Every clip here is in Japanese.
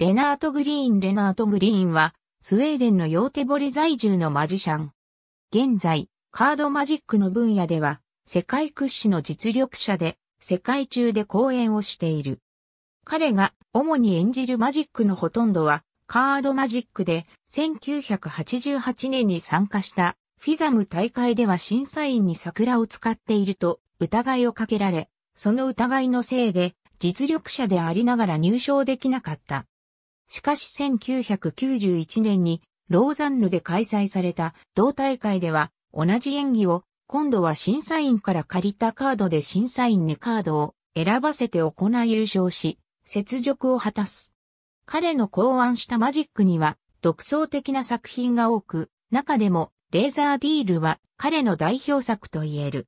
レナート・グリーン・レナート・グリーンは、スウェーデンのヨーテボリ在住のマジシャン。現在、カードマジックの分野では、世界屈指の実力者で、世界中で講演をしている。彼が主に演じるマジックのほとんどは、カードマジックで、1988年に参加した、フィザム大会では審査員に桜を使っていると疑いをかけられ、その疑いのせいで、実力者でありながら入賞できなかった。しかし1991年にローザンヌで開催された同大会では同じ演技を今度は審査員から借りたカードで審査員にカードを選ばせて行い優勝し、雪辱を果たす。彼の考案したマジックには独創的な作品が多く、中でもレーザーディールは彼の代表作と言える。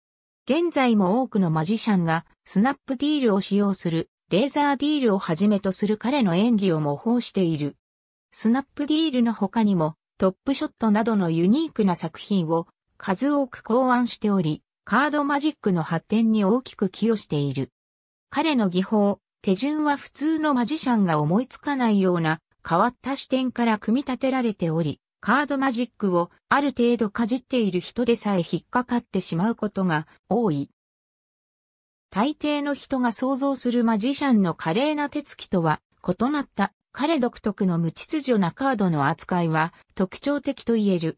現在も多くのマジシャンがスナップディールを使用するレーザーディールをはじめとする彼の演技を模倣している。スナップディールの他にもトップショットなどのユニークな作品を数多く考案しており、カードマジックの発展に大きく寄与している。彼の技法、手順は普通のマジシャンが思いつかないような変わった視点から組み立てられており、カードマジックをある程度かじっている人でさえ引っかかってしまうことが多い。大抵の人が想像するマジシャンの華麗な手つきとは異なった彼独特の無秩序なカードの扱いは特徴的と言える。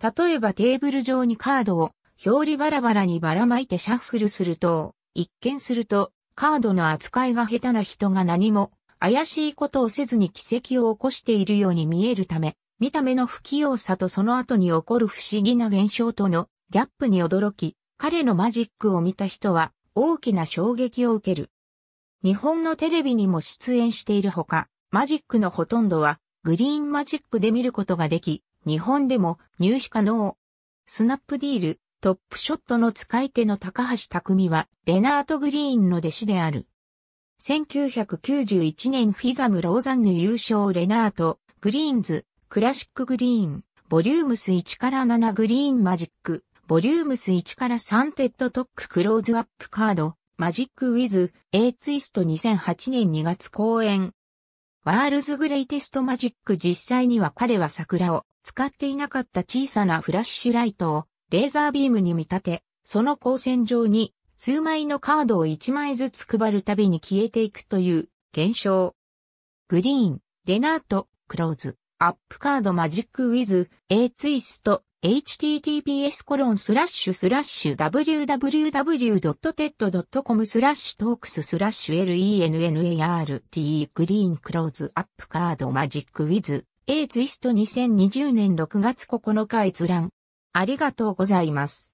例えばテーブル上にカードを表裏バラバラにばらまいてシャッフルすると、一見するとカードの扱いが下手な人が何も怪しいことをせずに奇跡を起こしているように見えるため、見た目の不器用さとその後に起こる不思議な現象とのギャップに驚き、彼のマジックを見た人は大きな衝撃を受ける。日本のテレビにも出演しているほか、マジックのほとんどはグリーンマジックで見ることができ、日本でも入手可能。スナップディール、トップショットの使い手の高橋匠は、レナート・グリーンの弟子である。1991年フィザム・ローザンヌ優勝レナート、グリーンズ、クラシックグリーン、ボリュームス1から7グリーンマジック、ボリュームス1から3テッドトッククローズアップカード、マジックウィズ、A ツイスト2008年2月公演。ワールズグレイテストマジック実際には彼は桜を使っていなかった小さなフラッシュライトをレーザービームに見立て、その光線上に数枚のカードを1枚ずつ配るたびに消えていくという現象。グリーン、レナート、クローズ、アップカードマジックウィズ、A ツイスト、https コロンスラッシュスラッシュ www.ted.com スラッシュトークススラッシュ lennart グリーンクローズアップカードマジックウィズ A ツイスト2020年6月9日閲覧。ありがとうございます。